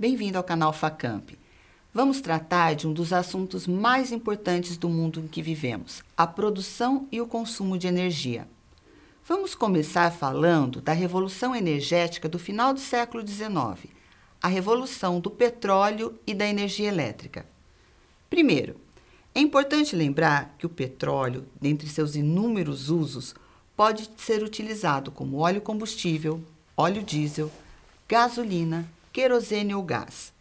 Bem-vindo ao canal Facamp. Vamos tratar de um dos assuntos mais importantes do mundo em que vivemos, a produção e o consumo de energia. Vamos começar falando da revolução energética do final do século XIX, a revolução do petróleo e da energia elétrica. Primeiro, é importante lembrar que o petróleo, dentre seus inúmeros usos, pode ser utilizado como óleo combustível, óleo diesel, gasolina, querosene ou gás.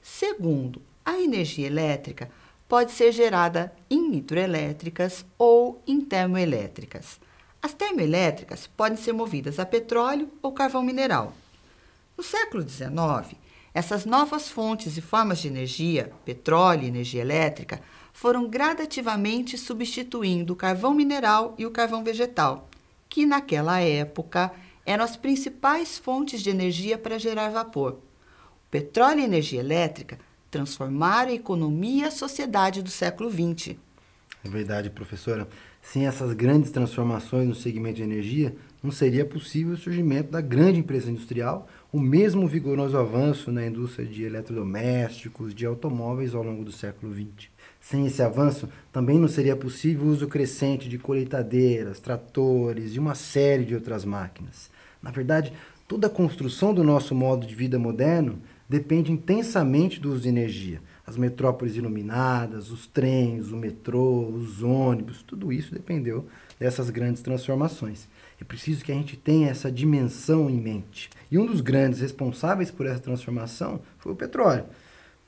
Segundo, a energia elétrica pode ser gerada em hidroelétricas ou em termoelétricas. As termoelétricas podem ser movidas a petróleo ou carvão mineral. No século XIX, essas novas fontes e formas de energia, petróleo e energia elétrica, foram gradativamente substituindo o carvão mineral e o carvão vegetal, que naquela época eram as principais fontes de energia para gerar vapor petróleo e energia elétrica transformaram a economia e a sociedade do século XX. É verdade, professora. Sem essas grandes transformações no segmento de energia, não seria possível o surgimento da grande empresa industrial, o mesmo vigoroso avanço na indústria de eletrodomésticos, de automóveis ao longo do século XX. Sem esse avanço, também não seria possível o uso crescente de colheitadeiras, tratores e uma série de outras máquinas. Na verdade, toda a construção do nosso modo de vida moderno depende intensamente do uso de energia. As metrópoles iluminadas, os trens, o metrô, os ônibus, tudo isso dependeu dessas grandes transformações. É preciso que a gente tenha essa dimensão em mente. E um dos grandes responsáveis por essa transformação foi o petróleo.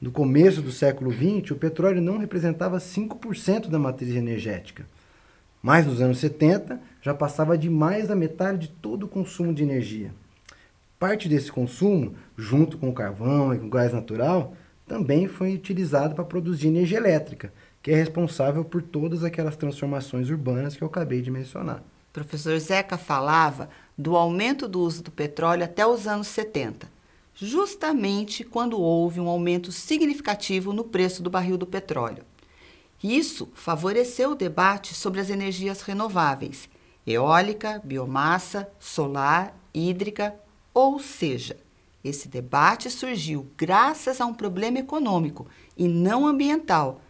No começo do século XX, o petróleo não representava 5% da matriz energética. Mas nos anos 70, já passava de mais da metade de todo o consumo de energia. Parte desse consumo, junto com o carvão e com o gás natural, também foi utilizado para produzir energia elétrica, que é responsável por todas aquelas transformações urbanas que eu acabei de mencionar. O professor Zeca falava do aumento do uso do petróleo até os anos 70, justamente quando houve um aumento significativo no preço do barril do petróleo. Isso favoreceu o debate sobre as energias renováveis, eólica, biomassa, solar, hídrica, ou seja, esse debate surgiu graças a um problema econômico e não ambiental.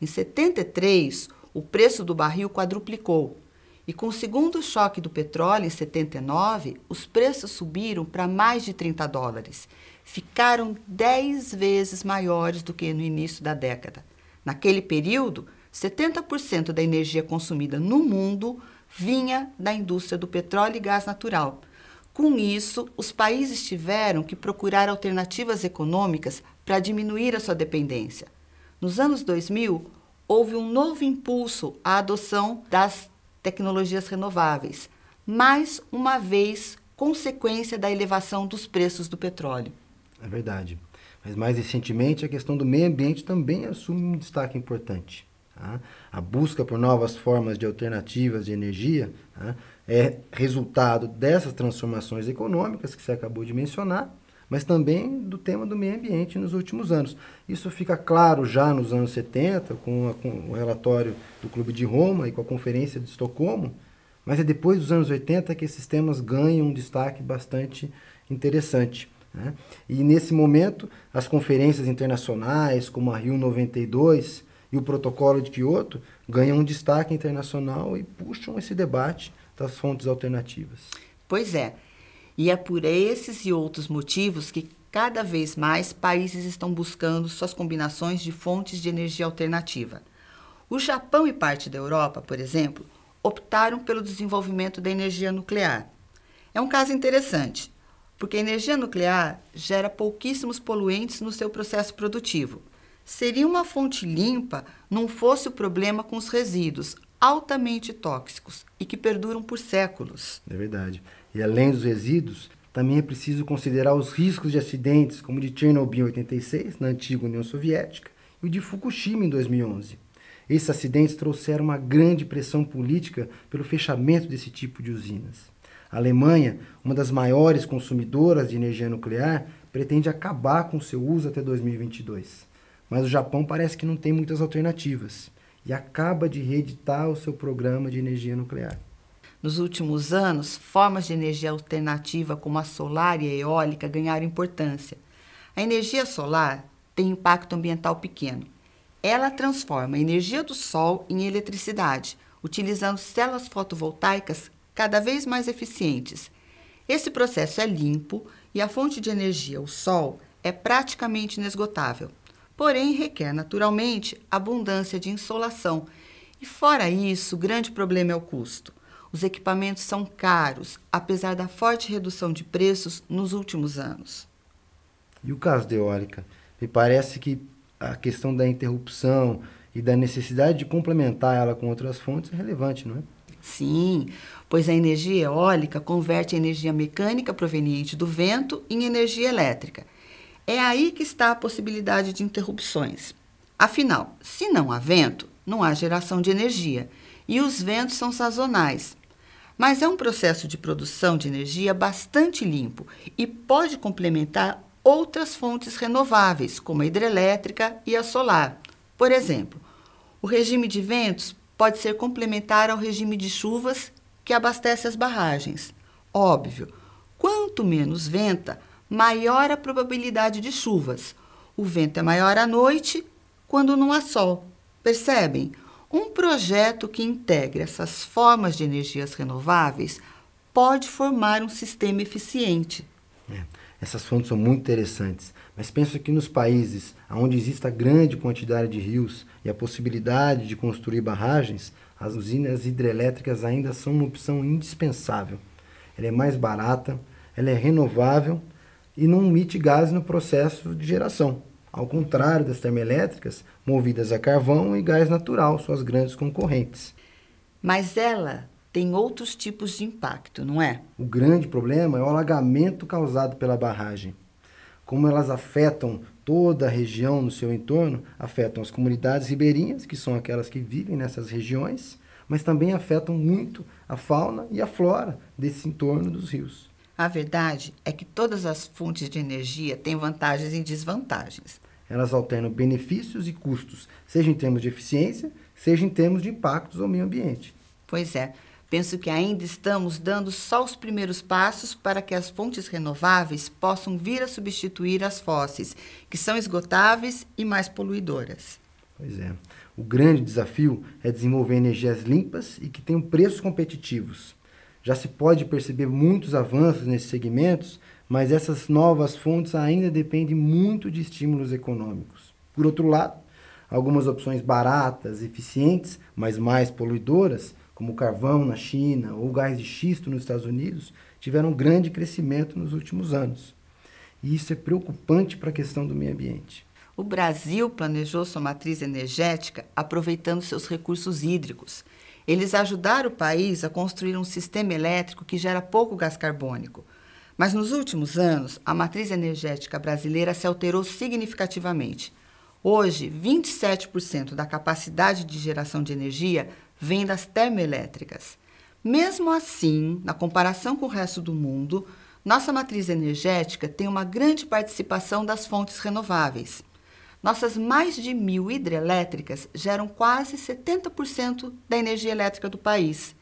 Em 73, o preço do barril quadruplicou. E com o segundo choque do petróleo, em 79, os preços subiram para mais de 30 dólares. Ficaram 10 vezes maiores do que no início da década. Naquele período, 70% da energia consumida no mundo vinha da indústria do petróleo e gás natural. Com isso, os países tiveram que procurar alternativas econômicas para diminuir a sua dependência. Nos anos 2000, houve um novo impulso à adoção das tecnologias renováveis, mais uma vez consequência da elevação dos preços do petróleo. É verdade. Mas mais recentemente, a questão do meio ambiente também assume um destaque importante. Tá? A busca por novas formas de alternativas de energia tá? é resultado dessas transformações econômicas que você acabou de mencionar, mas também do tema do meio ambiente nos últimos anos. Isso fica claro já nos anos 70, com, a, com o relatório do Clube de Roma e com a Conferência de Estocolmo, mas é depois dos anos 80 que esses temas ganham um destaque bastante interessante. Né? E nesse momento, as conferências internacionais, como a Rio 92 e o Protocolo de Quioto, ganham um destaque internacional e puxam esse debate das fontes alternativas. Pois é. E é por esses e outros motivos que cada vez mais países estão buscando suas combinações de fontes de energia alternativa. O Japão e parte da Europa, por exemplo, optaram pelo desenvolvimento da energia nuclear. É um caso interessante, porque a energia nuclear gera pouquíssimos poluentes no seu processo produtivo. Seria uma fonte limpa, não fosse o problema com os resíduos, altamente tóxicos e que perduram por séculos. É verdade. E além dos resíduos, também é preciso considerar os riscos de acidentes, como o de Chernobyl em 86, na antiga União Soviética, e o de Fukushima em 2011. Esses acidentes trouxeram uma grande pressão política pelo fechamento desse tipo de usinas. A Alemanha, uma das maiores consumidoras de energia nuclear, pretende acabar com seu uso até 2022. Mas o Japão parece que não tem muitas alternativas e acaba de reeditar o seu programa de energia nuclear. Nos últimos anos, formas de energia alternativa como a solar e a eólica ganharam importância. A energia solar tem impacto ambiental pequeno. Ela transforma a energia do sol em eletricidade, utilizando células fotovoltaicas cada vez mais eficientes. Esse processo é limpo e a fonte de energia, o sol, é praticamente inesgotável porém requer naturalmente abundância de insolação. E fora isso, o grande problema é o custo. Os equipamentos são caros, apesar da forte redução de preços nos últimos anos. E o caso da eólica? Me parece que a questão da interrupção e da necessidade de complementar ela com outras fontes é relevante, não é? Sim, pois a energia eólica converte a energia mecânica proveniente do vento em energia elétrica é aí que está a possibilidade de interrupções. Afinal, se não há vento, não há geração de energia e os ventos são sazonais. Mas é um processo de produção de energia bastante limpo e pode complementar outras fontes renováveis, como a hidrelétrica e a solar. Por exemplo, o regime de ventos pode ser complementar ao regime de chuvas que abastece as barragens. Óbvio, quanto menos venta, maior a probabilidade de chuvas. O vento é maior à noite, quando não há sol. Percebem? Um projeto que integra essas formas de energias renováveis pode formar um sistema eficiente. É, essas fontes são muito interessantes, mas penso que nos países onde exista grande quantidade de rios e a possibilidade de construir barragens, as usinas hidrelétricas ainda são uma opção indispensável. Ela é mais barata, ela é renovável e não emite gás no processo de geração, ao contrário das termoelétricas, movidas a carvão e gás natural, suas grandes concorrentes. Mas ela tem outros tipos de impacto, não é? O grande problema é o alagamento causado pela barragem. Como elas afetam toda a região no seu entorno, afetam as comunidades ribeirinhas, que são aquelas que vivem nessas regiões, mas também afetam muito a fauna e a flora desse entorno dos rios. A verdade é que todas as fontes de energia têm vantagens e desvantagens. Elas alternam benefícios e custos, seja em termos de eficiência, seja em termos de impactos ao meio ambiente. Pois é. Penso que ainda estamos dando só os primeiros passos para que as fontes renováveis possam vir a substituir as fósseis, que são esgotáveis e mais poluidoras. Pois é. O grande desafio é desenvolver energias limpas e que tenham preços competitivos. Já se pode perceber muitos avanços nesses segmentos, mas essas novas fontes ainda dependem muito de estímulos econômicos. Por outro lado, algumas opções baratas, eficientes, mas mais poluidoras, como o carvão na China ou o gás de xisto nos Estados Unidos, tiveram um grande crescimento nos últimos anos. E isso é preocupante para a questão do meio ambiente. O Brasil planejou sua matriz energética aproveitando seus recursos hídricos eles ajudaram o país a construir um sistema elétrico que gera pouco gás carbônico. Mas nos últimos anos, a matriz energética brasileira se alterou significativamente. Hoje, 27% da capacidade de geração de energia vem das termoelétricas. Mesmo assim, na comparação com o resto do mundo, nossa matriz energética tem uma grande participação das fontes renováveis. Nossas mais de mil hidrelétricas geram quase 70% da energia elétrica do país.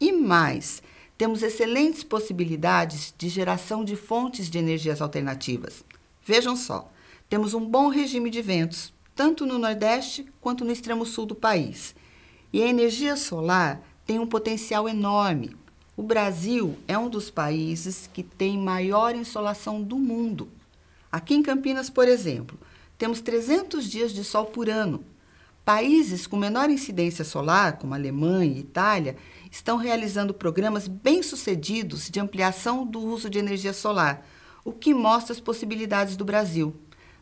E mais, temos excelentes possibilidades de geração de fontes de energias alternativas. Vejam só, temos um bom regime de ventos, tanto no Nordeste quanto no extremo sul do país. E a energia solar tem um potencial enorme. O Brasil é um dos países que tem maior insolação do mundo. Aqui em Campinas, por exemplo, temos 300 dias de sol por ano. Países com menor incidência solar, como Alemanha e Itália, estão realizando programas bem-sucedidos de ampliação do uso de energia solar, o que mostra as possibilidades do Brasil.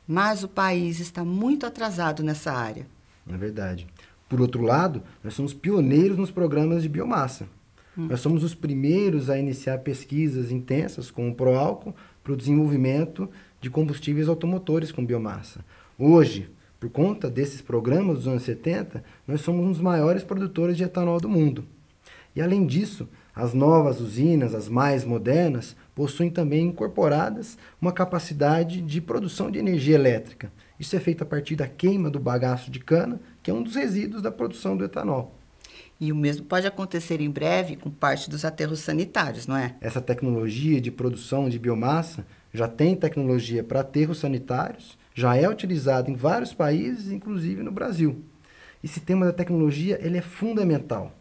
Mas o país está muito atrasado nessa área. É verdade. Por outro lado, nós somos pioneiros nos programas de biomassa. Hum. Nós somos os primeiros a iniciar pesquisas intensas com o Proálcool para o desenvolvimento de combustíveis automotores com biomassa. Hoje, por conta desses programas dos anos 70, nós somos um dos maiores produtores de etanol do mundo. E além disso, as novas usinas, as mais modernas, possuem também incorporadas uma capacidade de produção de energia elétrica. Isso é feito a partir da queima do bagaço de cana, que é um dos resíduos da produção do etanol. E o mesmo pode acontecer em breve com parte dos aterros sanitários, não é? Essa tecnologia de produção de biomassa já tem tecnologia para aterros sanitários, já é utilizado em vários países, inclusive no Brasil. Esse tema da tecnologia ele é fundamental.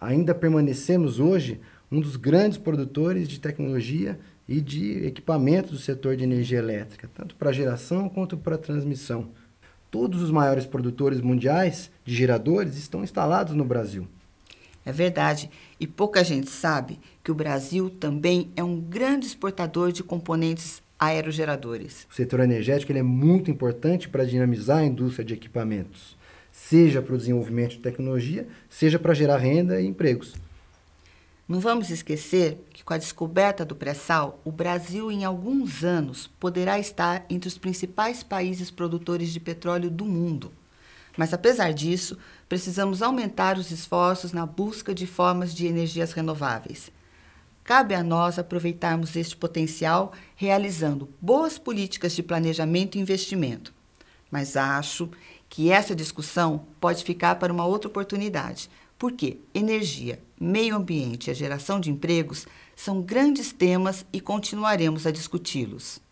Ainda permanecemos hoje um dos grandes produtores de tecnologia e de equipamentos do setor de energia elétrica, tanto para geração quanto para transmissão. Todos os maiores produtores mundiais de geradores estão instalados no Brasil. É verdade, e pouca gente sabe que o Brasil também é um grande exportador de componentes aerogeradores. O setor energético ele é muito importante para dinamizar a indústria de equipamentos, seja para o desenvolvimento de tecnologia, seja para gerar renda e empregos. Não vamos esquecer que, com a descoberta do pré-sal, o Brasil, em alguns anos, poderá estar entre os principais países produtores de petróleo do mundo. Mas, apesar disso, precisamos aumentar os esforços na busca de formas de energias renováveis. Cabe a nós aproveitarmos este potencial realizando boas políticas de planejamento e investimento. Mas acho que essa discussão pode ficar para uma outra oportunidade, porque energia, meio ambiente e a geração de empregos são grandes temas e continuaremos a discuti-los.